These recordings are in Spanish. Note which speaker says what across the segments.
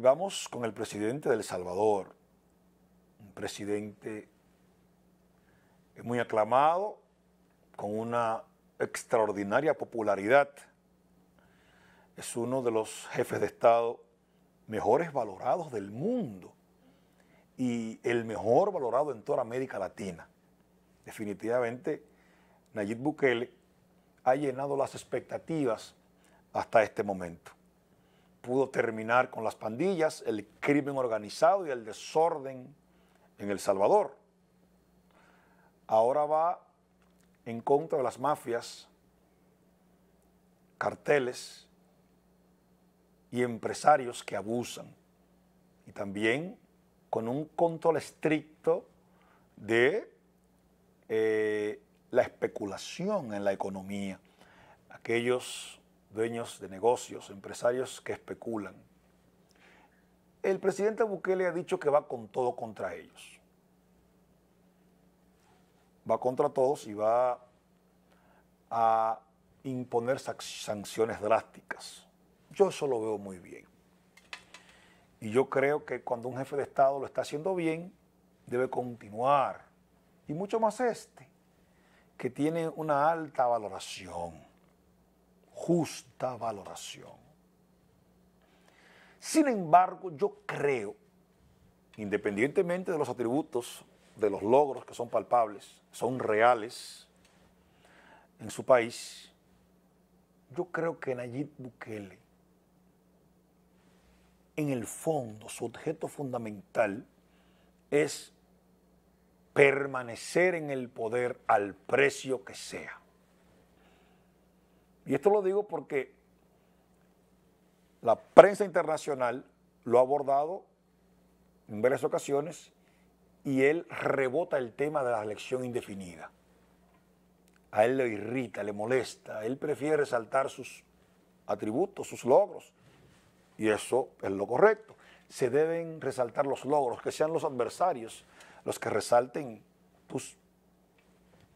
Speaker 1: vamos con el presidente de El Salvador, un presidente muy aclamado, con una extraordinaria popularidad. Es uno de los jefes de Estado mejores valorados del mundo y el mejor valorado en toda América Latina. Definitivamente, Nayib Bukele ha llenado las expectativas hasta este momento pudo terminar con las pandillas, el crimen organizado y el desorden en El Salvador. Ahora va en contra de las mafias, carteles y empresarios que abusan. Y también con un control estricto de eh, la especulación en la economía. Aquellos dueños de negocios, empresarios que especulan. El presidente Bukele ha dicho que va con todo contra ellos. Va contra todos y va a imponer sanciones drásticas. Yo eso lo veo muy bien. Y yo creo que cuando un jefe de Estado lo está haciendo bien, debe continuar. Y mucho más este, que tiene una alta valoración justa valoración. Sin embargo, yo creo, independientemente de los atributos, de los logros que son palpables, son reales en su país, yo creo que Nayib Bukele, en el fondo, su objeto fundamental es permanecer en el poder al precio que sea. Y esto lo digo porque la prensa internacional lo ha abordado en varias ocasiones y él rebota el tema de la elección indefinida. A él le irrita, le molesta, él prefiere resaltar sus atributos, sus logros, y eso es lo correcto. Se deben resaltar los logros, que sean los adversarios los que resalten tus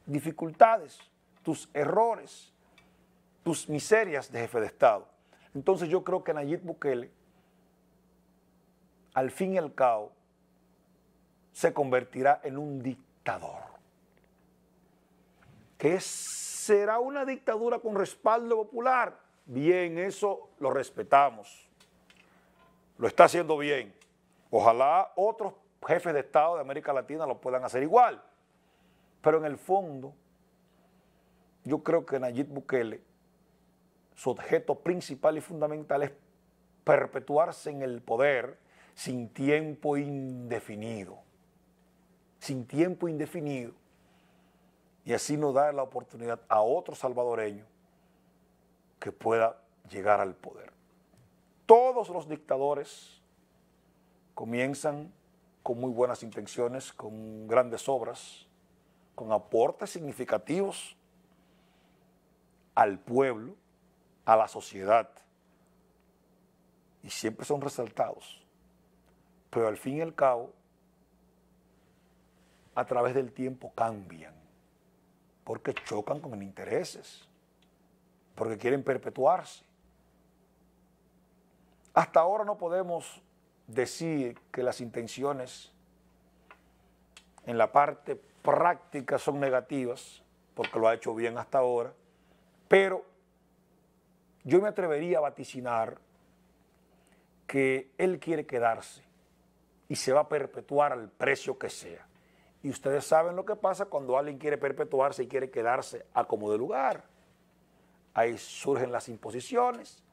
Speaker 1: dificultades, tus errores, tus miserias de jefe de Estado. Entonces yo creo que Nayib Bukele, al fin y al cabo, se convertirá en un dictador. ¿Qué será una dictadura con respaldo popular. Bien, eso lo respetamos. Lo está haciendo bien. Ojalá otros jefes de Estado de América Latina lo puedan hacer igual. Pero en el fondo, yo creo que Nayib Bukele su objeto principal y fundamental es perpetuarse en el poder sin tiempo indefinido, sin tiempo indefinido, y así no da la oportunidad a otro salvadoreño que pueda llegar al poder. Todos los dictadores comienzan con muy buenas intenciones, con grandes obras, con aportes significativos al pueblo, a la sociedad. Y siempre son resaltados. Pero al fin y al cabo, a través del tiempo cambian, porque chocan con intereses, porque quieren perpetuarse. Hasta ahora no podemos decir que las intenciones en la parte práctica son negativas, porque lo ha hecho bien hasta ahora, pero yo me atrevería a vaticinar que él quiere quedarse y se va a perpetuar al precio que sea. Y ustedes saben lo que pasa cuando alguien quiere perpetuarse y quiere quedarse a como de lugar. Ahí surgen las imposiciones,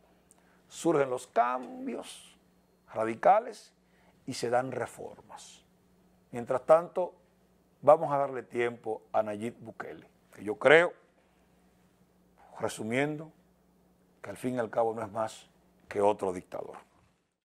Speaker 1: surgen los cambios radicales y se dan reformas. Mientras tanto, vamos a darle tiempo a Nayib Bukele, que yo creo, resumiendo, que al fin y al cabo no es más que otro dictador.